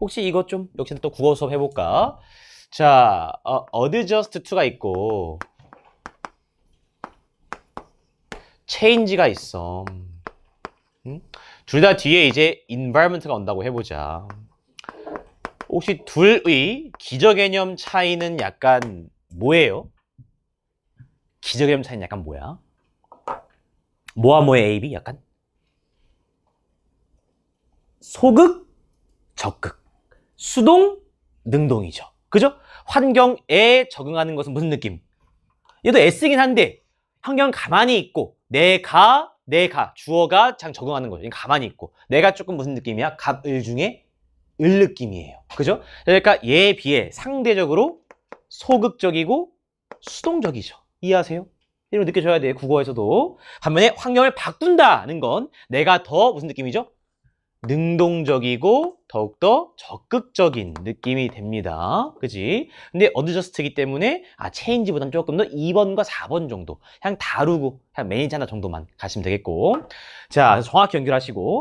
혹시 이것 좀 역시 또 국어 수업 해볼까? 자, 어, adjust to가 있고 change가 있어. 응? 음? 둘다 뒤에 이제 environment가 온다고 해보자. 혹시 둘의 기저 개념 차이는 약간 뭐예요? 기저 개념 차이는 약간 뭐야? 뭐와 뭐의 AB 약간? 소극, 적극. 수동, 능동이죠. 그죠? 환경에 적응하는 것은 무슨 느낌? 얘도 S긴 한데 환경 가만히 있고 내가 내가 주어가 장 적응하는 거죠. 가만히 있고 내가 조금 무슨 느낌이야? 갑을 중에 을 느낌이에요. 그죠? 그러니까 얘에 비해 상대적으로 소극적이고 수동적이죠. 이해하세요? 이런 느껴져야 돼요. 국어에서도. 반면에 환경을 바꾼다는 건 내가 더 무슨 느낌이죠? 능동적이고 더욱더 적극적인 느낌이 됩니다. 그지? 근데 어드저스트기 때문에 아 체인지보다는 조금 더 2번과 4번 정도 그냥 다루고 그냥 매니지 하나 정도만 가시면 되겠고 자 정확히 연결하시고